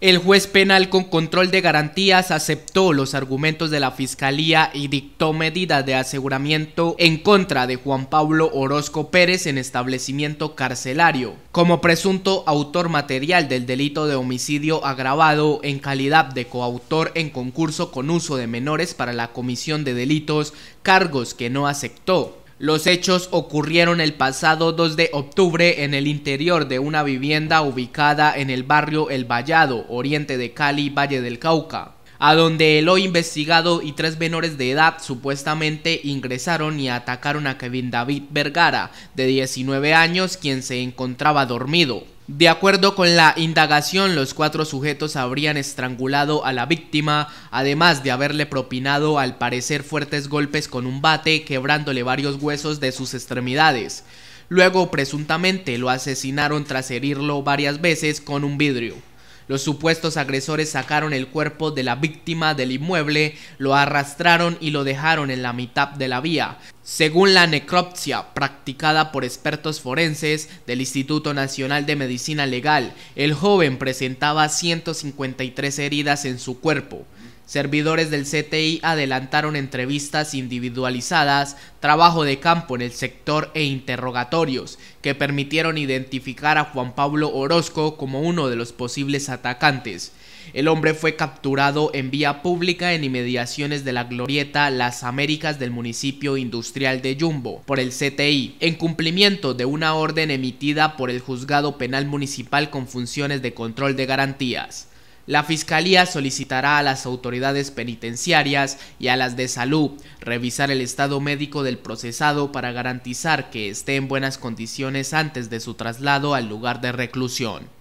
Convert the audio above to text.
El juez penal con control de garantías aceptó los argumentos de la fiscalía y dictó medidas de aseguramiento en contra de Juan Pablo Orozco Pérez en establecimiento carcelario, como presunto autor material del delito de homicidio agravado en calidad de coautor en concurso con uso de menores para la comisión de delitos, cargos que no aceptó. Los hechos ocurrieron el pasado 2 de octubre en el interior de una vivienda ubicada en el barrio El Vallado, oriente de Cali, Valle del Cauca, a donde el hoy investigado y tres menores de edad supuestamente ingresaron y atacaron a Kevin David Vergara, de 19 años, quien se encontraba dormido. De acuerdo con la indagación, los cuatro sujetos habrían estrangulado a la víctima, además de haberle propinado al parecer fuertes golpes con un bate, quebrándole varios huesos de sus extremidades. Luego, presuntamente, lo asesinaron tras herirlo varias veces con un vidrio. Los supuestos agresores sacaron el cuerpo de la víctima del inmueble, lo arrastraron y lo dejaron en la mitad de la vía. Según la necropsia practicada por expertos forenses del Instituto Nacional de Medicina Legal, el joven presentaba 153 heridas en su cuerpo. Servidores del CTI adelantaron entrevistas individualizadas, trabajo de campo en el sector e interrogatorios que permitieron identificar a Juan Pablo Orozco como uno de los posibles atacantes. El hombre fue capturado en vía pública en inmediaciones de la glorieta Las Américas del municipio industrial de Yumbo por el CTI, en cumplimiento de una orden emitida por el Juzgado Penal Municipal con funciones de control de garantías. La Fiscalía solicitará a las autoridades penitenciarias y a las de salud revisar el estado médico del procesado para garantizar que esté en buenas condiciones antes de su traslado al lugar de reclusión.